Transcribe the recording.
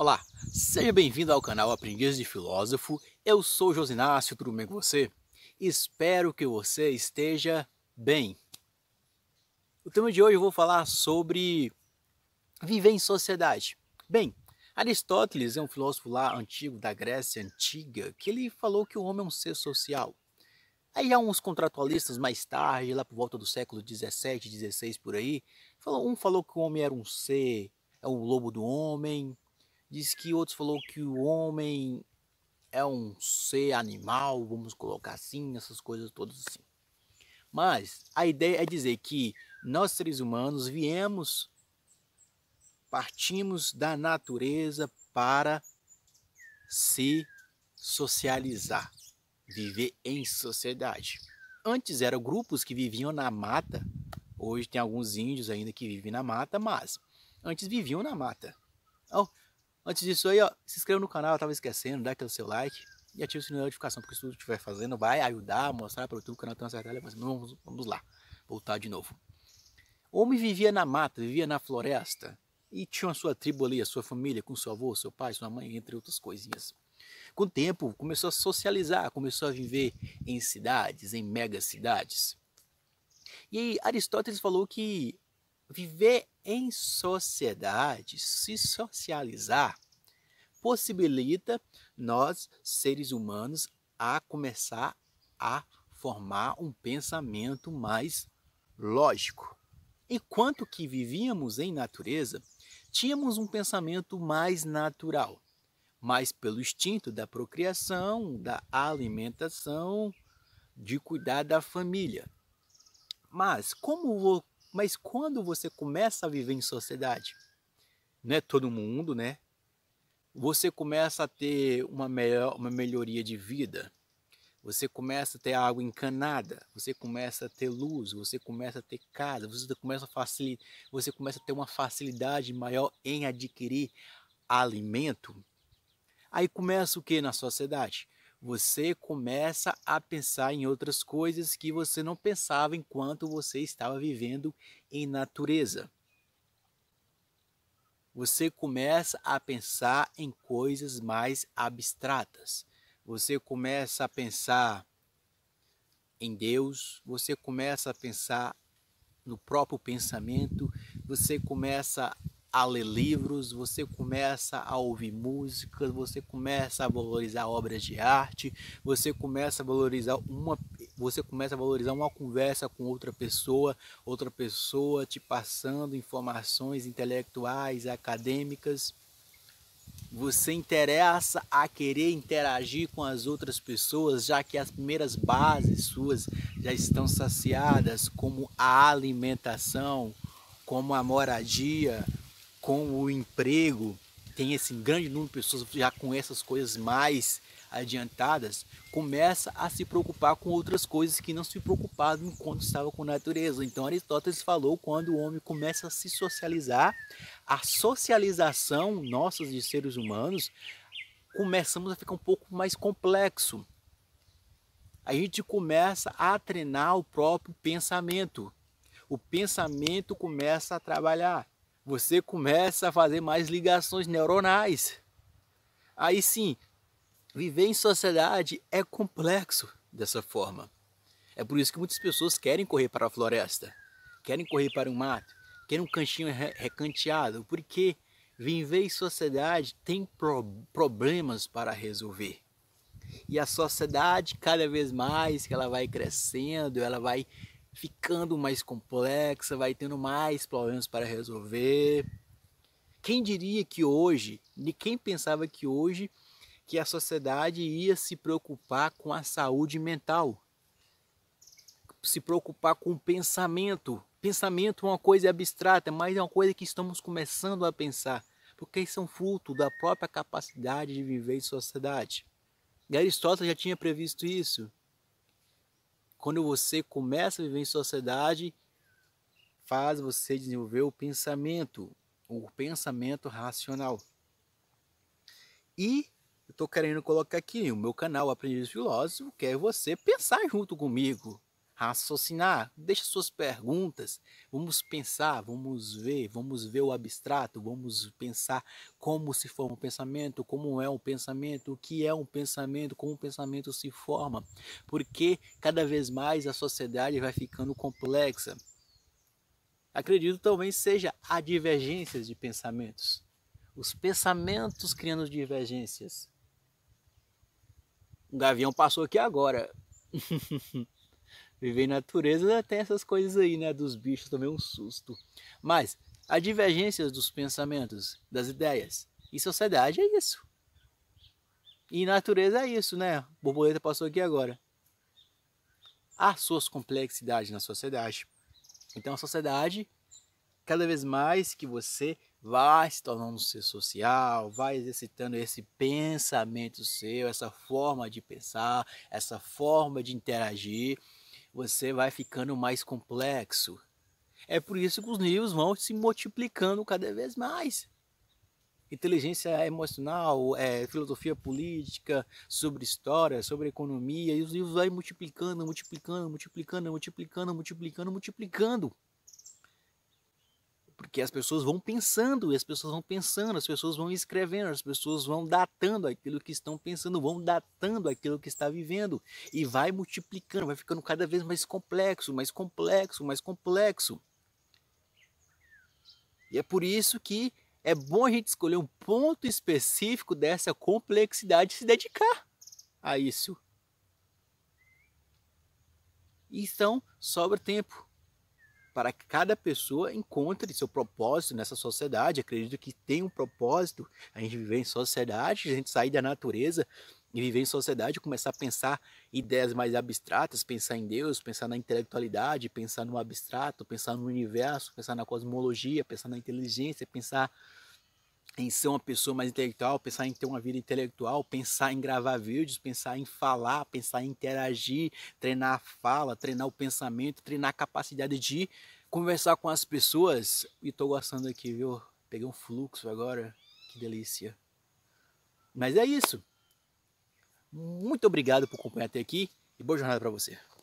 Olá, seja bem-vindo ao canal Aprendiz de Filósofo. Eu sou Josinácio, tudo bem com você? Espero que você esteja bem. O tema de hoje eu vou falar sobre viver em sociedade. Bem, Aristóteles é um filósofo lá antigo da Grécia antiga que ele falou que o homem é um ser social. Aí há uns contratualistas mais tarde, lá por volta do século 17, 16 por aí, um falou que o homem era um ser, é o lobo do homem, Diz que outros falou que o homem é um ser animal, vamos colocar assim, essas coisas todas assim. Mas a ideia é dizer que nós seres humanos viemos, partimos da natureza para se socializar, viver em sociedade. Antes eram grupos que viviam na mata, hoje tem alguns índios ainda que vivem na mata, mas antes viviam na mata. Então, Antes disso aí, ó, se inscreva no canal, eu tava esquecendo, dá aquele seu like e ativa o sininho da notificação, porque se tudo estiver fazendo vai ajudar, mostrar para o YouTube o canal tem uma certa relevância. Vamos, vamos lá, voltar de novo. O homem vivia na mata, vivia na floresta e tinha a sua tribo ali, a sua família, com seu avô, seu pai, sua mãe, entre outras coisinhas. Com o tempo, começou a socializar, começou a viver em cidades, em megacidades. E aí, Aristóteles falou que Viver em sociedade, se socializar, possibilita nós, seres humanos, a começar a formar um pensamento mais lógico. Enquanto que vivíamos em natureza, tínhamos um pensamento mais natural, mas pelo instinto da procriação, da alimentação, de cuidar da família. Mas como mas quando você começa a viver em sociedade, não é todo mundo, né? Você começa a ter uma, melhor, uma melhoria de vida, você começa a ter água encanada, você começa a ter luz, você começa a ter casa, você começa a, facil... você começa a ter uma facilidade maior em adquirir alimento. Aí começa o que na sociedade? você começa a pensar em outras coisas que você não pensava enquanto você estava vivendo em natureza. Você começa a pensar em coisas mais abstratas. Você começa a pensar em Deus, você começa a pensar no próprio pensamento, você começa a ler livros, você começa a ouvir músicas, você começa a valorizar obras de arte, você começa a valorizar uma você começa a valorizar uma conversa com outra pessoa, outra pessoa te passando informações intelectuais, acadêmicas. Você interessa a querer interagir com as outras pessoas, já que as primeiras bases suas já estão saciadas, como a alimentação, como a moradia, com o emprego, tem esse grande número de pessoas já com essas coisas mais adiantadas, começa a se preocupar com outras coisas que não se preocupava enquanto estava com a natureza. Então Aristóteles falou quando o homem começa a se socializar, a socialização nossa de seres humanos começamos a ficar um pouco mais complexo. A gente começa a treinar o próprio pensamento. O pensamento começa a trabalhar você começa a fazer mais ligações neuronais. Aí sim, viver em sociedade é complexo dessa forma. É por isso que muitas pessoas querem correr para a floresta, querem correr para o um mato, querem um cantinho recanteado, porque viver em sociedade tem pro problemas para resolver. E a sociedade, cada vez mais que ela vai crescendo, ela vai ficando mais complexa, vai tendo mais problemas para resolver. Quem diria que hoje, De quem pensava que hoje que a sociedade ia se preocupar com a saúde mental, se preocupar com o pensamento. Pensamento é uma coisa abstrata, mas é uma coisa que estamos começando a pensar, porque são é fruto da própria capacidade de viver em sociedade. E Aristóteles já tinha previsto isso. Quando você começa a viver em sociedade, faz você desenvolver o pensamento, o pensamento racional. E eu estou querendo colocar aqui o meu canal Aprendiz Filósofo, quer é você pensar junto comigo raciocinar, deixa suas perguntas, vamos pensar, vamos ver, vamos ver o abstrato, vamos pensar como se forma um pensamento, como é um pensamento, o que é um pensamento, como o um pensamento se forma, porque cada vez mais a sociedade vai ficando complexa. Acredito também seja a divergências de pensamentos, os pensamentos criando divergências. Um gavião passou aqui agora. viver em natureza tem essas coisas aí, né? Dos bichos também é um susto. Mas a divergência dos pensamentos, das ideias e sociedade é isso. E natureza é isso, né? Borboleta passou aqui agora. Há suas complexidades na sociedade. Então a sociedade, cada vez mais que você vai se tornando um ser social, vai exercitando esse pensamento seu, essa forma de pensar, essa forma de interagir, você vai ficando mais complexo. É por isso que os níveis vão se multiplicando cada vez mais. Inteligência emocional, é, filosofia política, sobre história, sobre economia, e os livros vão multiplicando, multiplicando, multiplicando, multiplicando, multiplicando, multiplicando. multiplicando. Porque as pessoas vão pensando, e as pessoas vão pensando, as pessoas vão escrevendo, as pessoas vão datando aquilo que estão pensando, vão datando aquilo que está vivendo. E vai multiplicando, vai ficando cada vez mais complexo, mais complexo, mais complexo. E é por isso que é bom a gente escolher um ponto específico dessa complexidade e se dedicar a isso. Então, sobra tempo para que cada pessoa encontre seu propósito nessa sociedade. Acredito que tem um propósito a gente viver em sociedade, a gente sair da natureza e viver em sociedade, começar a pensar ideias mais abstratas, pensar em Deus, pensar na intelectualidade, pensar no abstrato, pensar no universo, pensar na cosmologia, pensar na inteligência, pensar em ser uma pessoa mais intelectual, pensar em ter uma vida intelectual, pensar em gravar vídeos, pensar em falar, pensar em interagir, treinar a fala, treinar o pensamento, treinar a capacidade de conversar com as pessoas. E tô gostando aqui, viu? Peguei um fluxo agora, que delícia. Mas é isso. Muito obrigado por acompanhar até aqui e boa jornada para você.